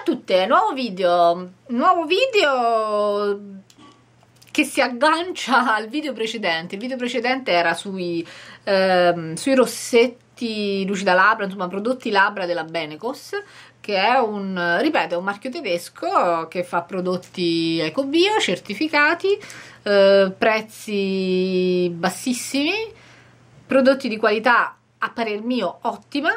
a tutte, nuovo video, nuovo video che si aggancia al video precedente. Il video precedente era sui, ehm, sui rossetti lucida labbra, insomma prodotti labbra della Benecos che è un, ripeto, un marchio tedesco che fa prodotti ecobio, certificati, eh, prezzi bassissimi, prodotti di qualità a parer mio ottima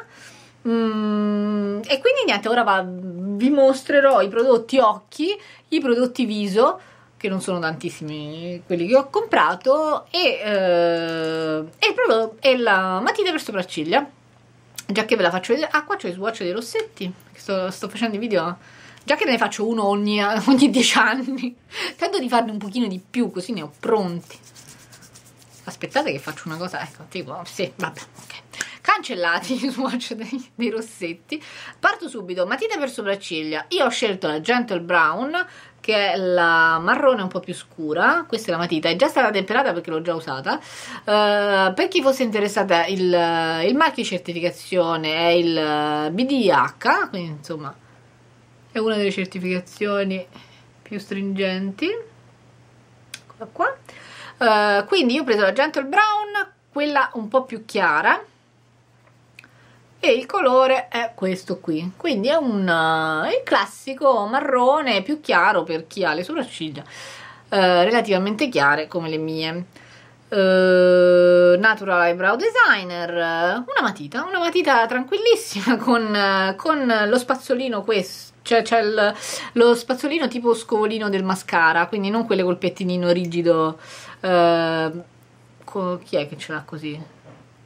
Mm, e quindi niente, ora va, vi mostrerò i prodotti occhi, i prodotti viso, che non sono tantissimi quelli che ho comprato, e, eh, e, prodotto, e la matita per sopracciglia. Già che ve la faccio vedere, ah qua c'è il swatch dei rossetti, sto, sto facendo i video già che ne faccio uno ogni, ogni 10 anni, tento di farne un pochino di più, così ne ho pronti. Aspettate che faccio una cosa, ecco, tipo, sì, vabbè, ok cancellati il swatch dei, dei, rossetti parto subito matita per sopracciglia io ho scelto la Gentle Brown che è la marrone un po' più scura questa è la matita, è già stata temperata perché l'ho già usata uh, per chi fosse interessata il, il, marchio di certificazione è il BDH eh, quindi insomma è una delle certificazioni più stringenti eccola qua uh, quindi io ho preso la Gentle Brown quella un po' più chiara e il colore è questo qui quindi è un eh, il classico marrone più chiaro per chi ha le sopracciglia eh, relativamente chiare come le mie Uh, natural Eyebrow Designer, una matita, una matita tranquillissima con, con lo spazzolino questo. Cioè c'è lo spazzolino tipo scovolino del mascara, quindi non quelle col pettinino rigido. Uh, chi è che ce l'ha così?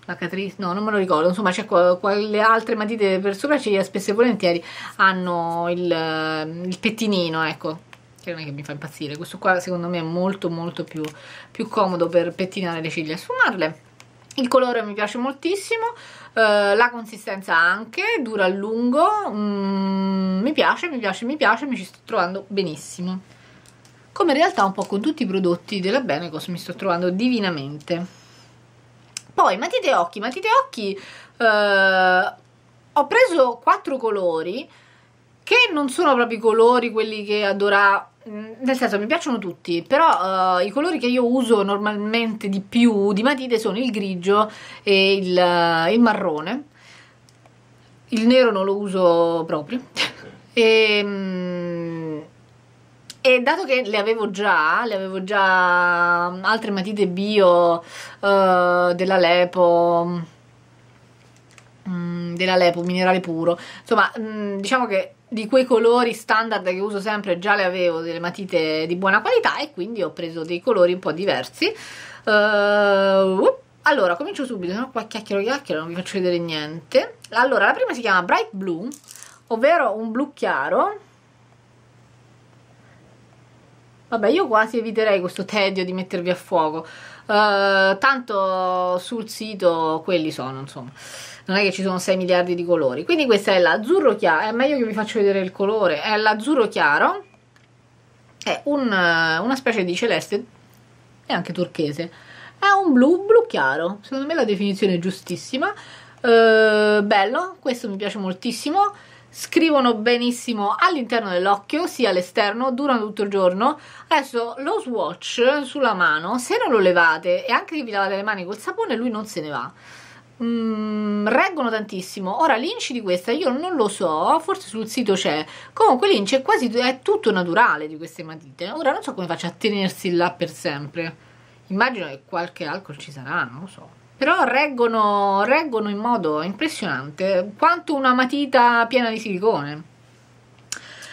la Catrice, no non me lo ricordo, insomma c'è qua, quelle altre matite per sopracciglia spesso e volentieri hanno il, eh, il, pettinino, ecco, che non è che mi fa impazzire, questo qua secondo me è molto molto più, più comodo per pettinare le ciglia e sfumarle. Il colore mi piace moltissimo, eh, la consistenza anche, dura a lungo, mm, mi piace, mi piace, mi piace, mi ci sto trovando benissimo. Come in realtà un po' con tutti i prodotti della Benecos mi sto trovando divinamente. Poi matite occhi, matite occhi eh, ho preso quattro colori che non sono proprio i colori quelli che adora mm, nel senso mi piacciono tutti però uh, i colori che io uso normalmente di più di matite sono il grigio e il, uh, il marrone il nero non lo uso proprio e um, e dato che le avevo già, le avevo già mm, altre matite bio uh, della Lepo, um, della Lepo, minerale puro, insomma, um, diciamo che di quei colori standard che uso sempre già le avevo delle matite di buona qualità e quindi ho preso dei colori un po' diversi. Uh, allora, comincio subito, se no qua chiacchiero chiacchiero, non vi faccio vedere niente. Allora, la prima si chiama Bright Blue, ovvero un blu chiaro Vabbè, io quasi eviterei questo tedio di mettervi a fuoco. Uh, tanto sul sito quelli sono, insomma. Non è che ci sono 6 miliardi di colori. Quindi questa è l'azzurro chiaro. È meglio che vi faccio vedere il colore. È l'azzurro chiaro. È un, eh, una specie di celeste e anche turchese. È un blu, blu chiaro. Secondo me la definizione è giustissima. Uh, bello, questo mi piace moltissimo scrivono benissimo all'interno dell'occhio sia all'esterno durano tutto il giorno adesso lo swatch sulla mano se non lo levate e anche se vi lavate le mani col sapone lui non se ne va Mm, reggono tantissimo ora l'inci di questa io non lo so forse sul sito c'è comunque l'inci è quasi è tutto naturale di queste matite ora non so come faccia a tenersi là per sempre immagino che qualche alcol ci sarà non lo so però reggono, reggono in modo impressionante quanto una matita piena di silicone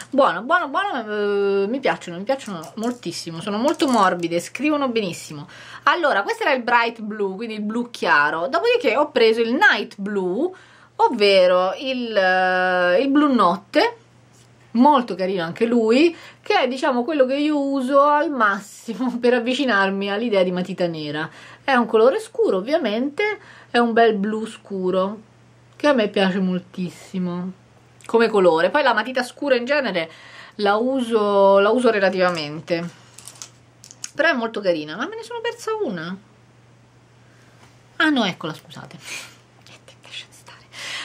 buono buono buono eh, mi piacciono mi piacciono moltissimo sono molto morbide scrivono benissimo allora questo era il bright blue quindi il blu chiaro dopodiché ho preso il night blue ovvero il, eh, il blu notte molto carino anche lui che è diciamo quello che io uso al massimo per avvicinarmi all'idea di matita nera è un colore scuro, ovviamente, è un bel blu scuro, che a me piace moltissimo come colore. Poi la matita scura in genere la uso, la uso relativamente. Però è molto carina, ma me ne sono persa una. Ah no, eccola, scusate.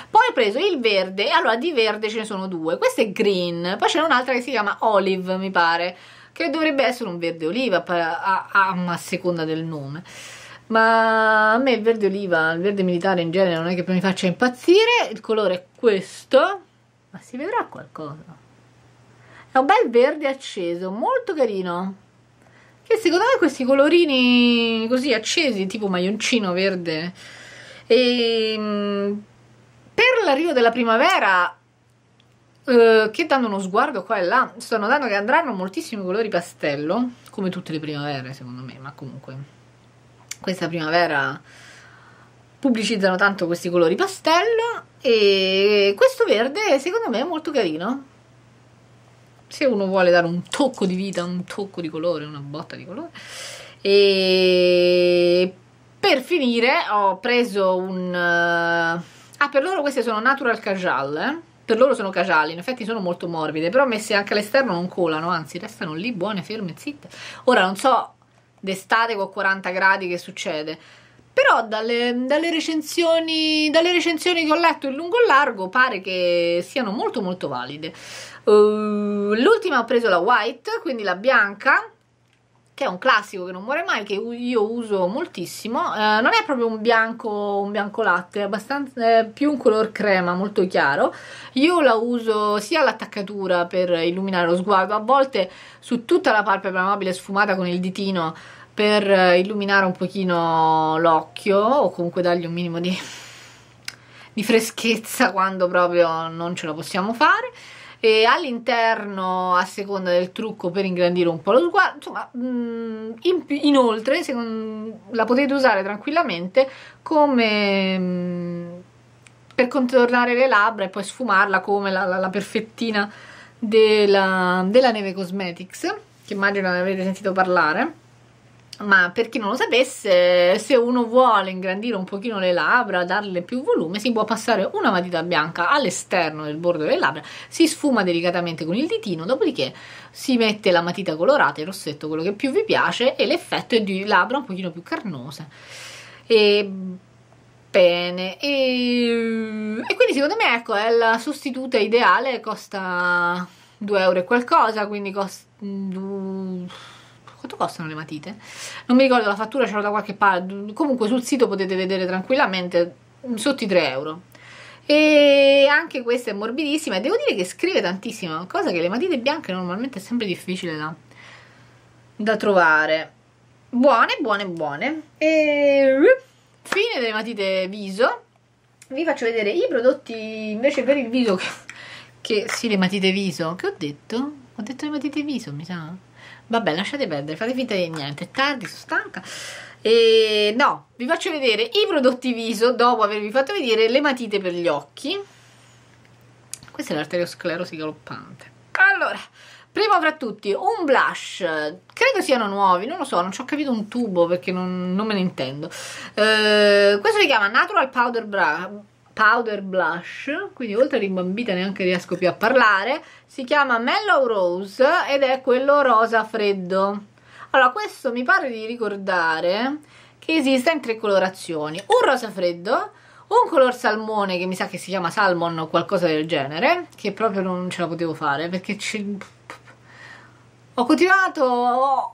Poi ho preso il verde, allora di verde ce ne sono due, questo è green, poi c'è un'altra che si chiama olive mi pare, che dovrebbe essere un verde oliva a, a, a, a seconda del nome ma a me il verde oliva, il verde militare in genere non è che mi faccia impazzire, il colore è questo, ma si vedrà qualcosa. È un bel verde acceso, molto carino. Che secondo me questi colorini così accesi, tipo maglioncino verde, e ehm, per l'arrivo della primavera, eh, che danno uno sguardo qua e là, sto notando che andranno moltissimi colori pastello, come tutte le primavere secondo me, ma comunque questa primavera pubblicizzano tanto questi colori pastello e questo verde secondo me è molto carino se uno vuole dare un tocco di vita un tocco di colore una botta di colore e per finire ho preso un eh, ah per loro queste sono natural casual eh? per loro sono cajali, in effetti sono molto morbide, però messe anche all'esterno non colano, anzi restano lì buone, ferme, zitte. Ora non so d'estate con 40 gradi che succede. Però dalle, dalle, recensioni, dalle recensioni che ho letto in lungo e largo pare che siano molto molto valide. Uh, l'ultima ho preso la white, quindi la bianca, che è un classico che non muore mai, che io uso moltissimo. Eh, non è proprio un bianco, un bianco latte, è abbastanza, è più un color crema, molto chiaro. Io la uso sia all'attaccatura per illuminare lo sguardo, a volte su tutta la palpebra mobile sfumata con il ditino per illuminare un pochino l'occhio o comunque dargli un minimo di, di freschezza quando proprio non ce la possiamo fare e all'interno a seconda del trucco per ingrandire un po' lo sguardo insomma mm, in, inoltre se, la potete usare tranquillamente come mm, per contornare le labbra e poi sfumarla come la, la, la perfettina della, della Neve Cosmetics che immagino ne avete sentito parlare ma per chi non lo sapesse, se uno vuole ingrandire un pochino le labbra, darle più volume, si può passare una matita bianca all'esterno del bordo delle labbra, si sfuma delicatamente con il ditino, dopodiché si mette la matita colorata, il rossetto, quello che più vi piace e l'effetto è di labbra un pochino più carnose. E bene e, e, quindi secondo me ecco è la sostituta ideale costa 2 euro e qualcosa quindi costa mm, quanto costano le matite? Non mi ricordo la fattura, ce l'ho da qualche parte. Comunque sul sito potete vedere tranquillamente mm, sotto i 3 euro. E anche questa è morbidissima e devo dire che scrive tantissimo, cosa che le matite bianche normalmente è sempre difficile da, da trovare. Buone, buone, buone. E fine delle matite viso. Vi faccio vedere i prodotti invece per il viso che, che sì, le matite viso. Che ho detto? Ho detto le matite viso, mi sa. Vabbè, lasciate perdere, fate finta di niente. È tardi, sono stanca. E no, vi faccio vedere i prodotti viso dopo avervi fatto vedere le matite per gli occhi. Questa è l'arteriosclerosi galoppante. Allora, primo fra tutti, un blush. Credo siano nuovi, non lo so, non ci ho capito un tubo perché non, non me ne intendo. Eh, questo si chiama Natural Powder Bra powder blush, quindi oltre all'imbambita neanche riesco più a parlare, si chiama Mellow Rose ed è quello rosa freddo. Allora, questo mi pare di ricordare che esiste in tre colorazioni, un rosa freddo, un color salmone che mi sa che si chiama salmon o qualcosa del genere, che proprio non ce la potevo fare perché ci... ho continuato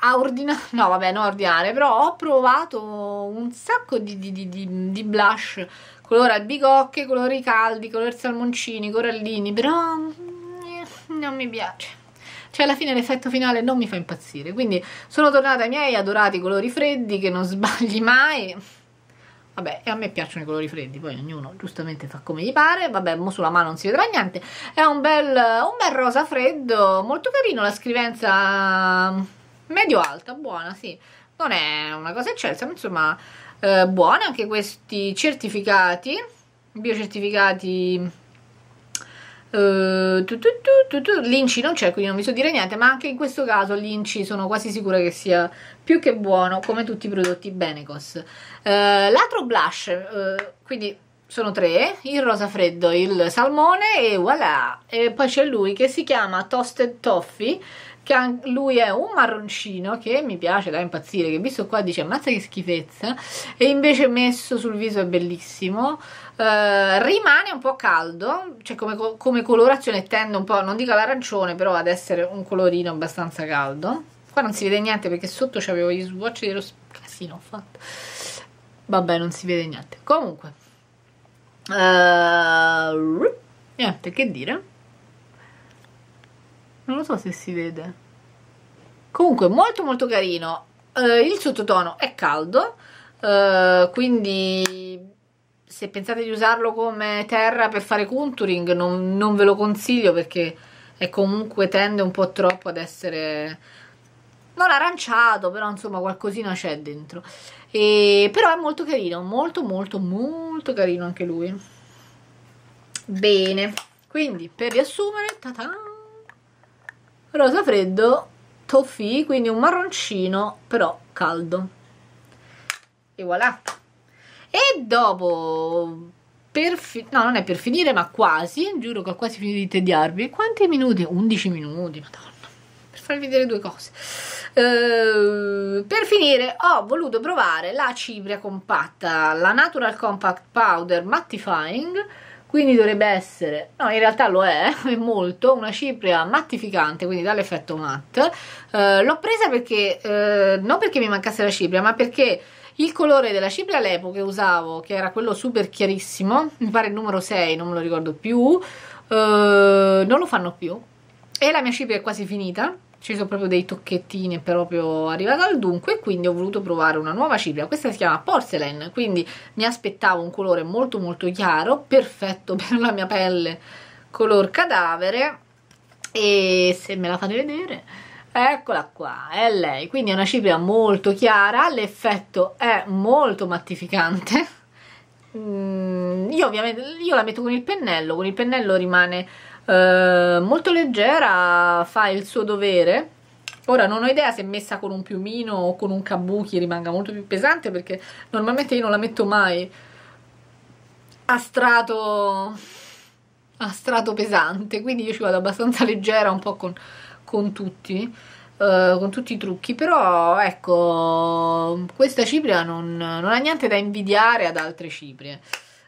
a ordinare, no vabbè, non ordinare, però ho provato un sacco di, di, di, di blush, colore albicocche, colori caldi, colori salmoncini, corallini, però mm, non mi piace. Cioè alla fine l'effetto finale non mi fa impazzire, quindi sono tornata ai miei adorati colori freddi che non sbagli mai. Vabbè, e a me piacciono i colori freddi, poi ognuno giustamente fa come gli pare. Vabbè, mo sulla mano non si vedrà niente. È un bel, un bel rosa freddo, molto carino, la scrivenza medio alta, buona, sì. Non è una cosa eccelsa, ma insomma, eh, buona anche questi certificati, biocertificati Uh, tu, tu, tu, tu, L'inci non c'è, quindi non mi so dire niente, ma anche in questo caso l'inci sono quasi sicura che sia più che buono, come tutti i prodotti Benecos. Uh, l'altro blush, uh, quindi sono tre, il rosa freddo, il salmone e voilà! E poi c'è lui che si chiama Toasted Toffee, che lui è un marroncino che mi piace da impazzire, che visto qua dice ammazza che schifezza, e invece messo sul viso è bellissimo, eh, rimane un po' caldo, cioè come, come colorazione tende un po', non dico all'arancione, però ad essere un colorino abbastanza caldo. Qua non si vede niente perché sotto c'avevo gli swatch dello casino ho fatto. Vabbè, non si vede niente. Comunque, uh, niente che dire non lo so se si vede comunque molto molto carino uh, il sottotono è caldo uh, quindi se pensate di usarlo come terra per fare contouring non, non ve lo consiglio perché comunque tende un po' troppo ad essere non aranciato però insomma qualcosina c'è dentro e, però è molto carino molto molto molto carino anche lui bene quindi per riassumere ta-ta! rosa freddo, toffee, quindi un marroncino però caldo. E voilà. E dopo, no non è per finire ma quasi, giuro che ho quasi finito di tediarvi, quanti minuti? 11 minuti, madonna, per farvi vedere due cose. Uh, per finire ho voluto provare la cipria compatta, la Natural Compact Powder Mattifying quindi dovrebbe essere, no in realtà lo è, è molto, una cipria mattificante, quindi dall'effetto matte. Eh, l'ho presa perché, eh, non perché mi mancasse la cipria, ma perché il colore della cipria all'epoca che usavo, che era quello super chiarissimo, mi pare il numero 6, non me lo ricordo più, eh, non lo fanno più e la mia cipria è quasi finita ci sono proprio dei tocchettini proprio arrivato al dunque quindi ho voluto provare una nuova cipria questa si chiama porcelain quindi mi aspettavo un colore molto molto chiaro perfetto per la mia pelle color cadavere e se me la fate vedere Eccola qua, è lei, quindi è una cipria molto chiara, l'effetto è molto mattificante, mm, io ovviamente io la metto con il pennello, con il pennello rimane eh, molto leggera fa il suo dovere ora non ho idea se messa con un piumino o con un kabuki rimanga molto più pesante perché normalmente io non la metto mai a strato a strato pesante quindi io ci vado abbastanza leggera un po' con, con tutti eh, con tutti i trucchi però ecco questa cipria non, non ha niente da invidiare ad altre ciprie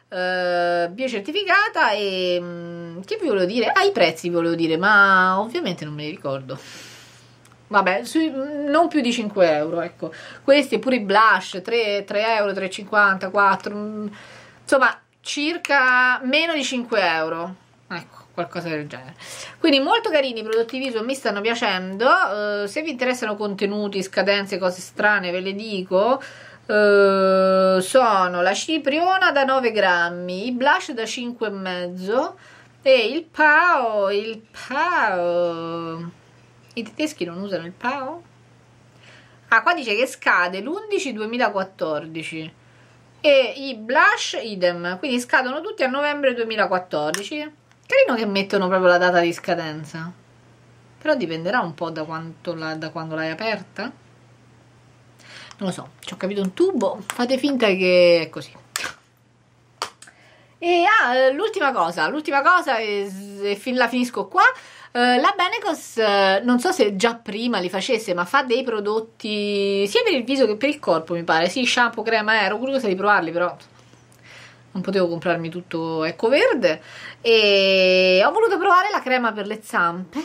eh, biocertificata e mm, che vi volevo dire? Ah, i prezzi vi volevo dire, ma ovviamente non me li ricordo. Vabbè, su, mm, non più di 5 euro, ecco. Questi pure i blush, 3, 3 euro, 3,50, 4, mm, insomma, circa meno di 5 euro. Ecco qualcosa del genere. Quindi molto carini i prodotti viso, mi stanno piacendo. Uh, se vi interessano contenuti, scadenze, cose strane, ve le dico. Eh, sono la cipriona da 9 grammi, i blush da 5,5 e il pao, il pao. I tedeschi non usano il pao? Ah, qua dice che scade l'11 2014 e i blush idem, quindi scadono tutti a novembre 2014. Carino che mettono proprio la data di scadenza. Però dipenderà un po' da, la, da quando l'hai aperta non lo so, ci ho capito un tubo, fate finta che è così. E ah, l'ultima cosa, l'ultima cosa, e la finisco qua. Uh, la Benecos, uh, non so se già prima li facesse, ma fa dei prodotti sia per il viso che per il corpo, mi pare. Sì, shampoo, crema, eh, ero curiosa di provarli, però non potevo comprarmi tutto ecco verde e ho voluto provare la crema per le zampe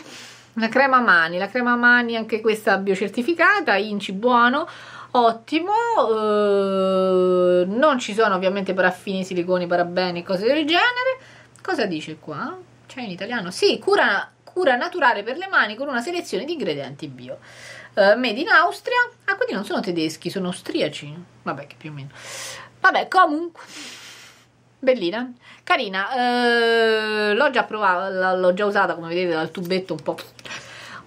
una crema mani, la crema mani anche questa biocertificata, inci buono ottimo eh, non ci sono ovviamente paraffini, siliconi, parabeni cose del genere cosa dice qua? c'è in italiano? sì, cura, cura, naturale per le mani con una selezione di ingredienti bio eh, made in Austria ah quindi non sono tedeschi, sono austriaci vabbè che più o meno vabbè comunque bellina carina eh, l'ho già provata l'ho già usata come vedete dal tubetto un po'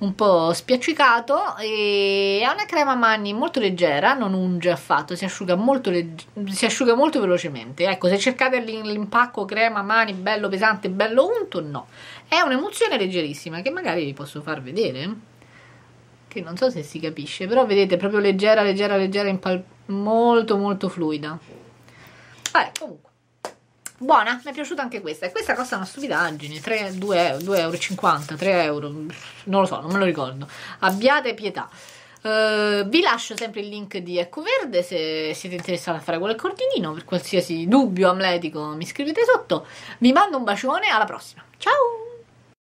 un po' spiaccicato e è una crema mani molto leggera, non unge affatto, si asciuga molto, si asciuga molto velocemente. Ecco, se cercate l'impacco crema mani bello pesante, bello unto, no. È un'emozione leggerissima che magari vi posso far vedere che non so se si capisce, però vedete proprio leggera, leggera, leggera, molto molto fluida. Vabbè, comunque buona, mi è piaciuta anche questa. E questa costa una stupidaggine, 3, 2, 2,50 euro, 3 euro, non lo so, non me lo ricordo. Abbiate pietà. Uh, vi lascio sempre il link di Ecco Verde se siete interessati a fare quel accordinino. Per qualsiasi dubbio amletico mi scrivete sotto. Vi mando un bacione, alla prossima. Ciao!